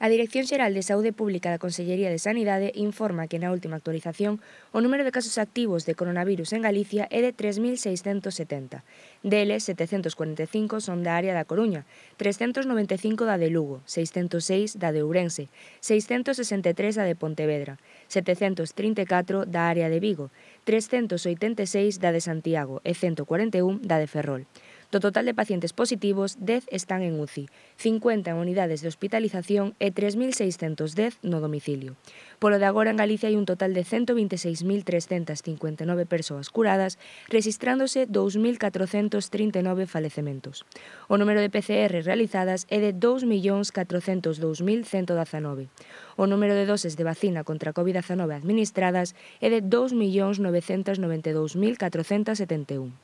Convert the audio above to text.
A Dirección Xeral de Saúde Pública da Consellería de Sanidade informa que na última actualización o número de casos activos de coronavirus en Galicia é de 3.670. Deles, 745 son da área da Coruña, 395 da de Lugo, 606 da de Ourense, 663 da de Pontevedra, 734 da área de Vigo, 386 da de Santiago e 141 da de Ferrol. Do total de pacientes positivos, 10 están en UCI, 50 en unidades de hospitalización e 3.610 no domicilio. Polo de agora en Galicia hai un total de 126.359 persoas curadas, registrándose 2.439 falecementos. O número de PCR realizadas é de 2.402.119. O número de doses de vacina contra COVID-19 administradas é de 2.992.471.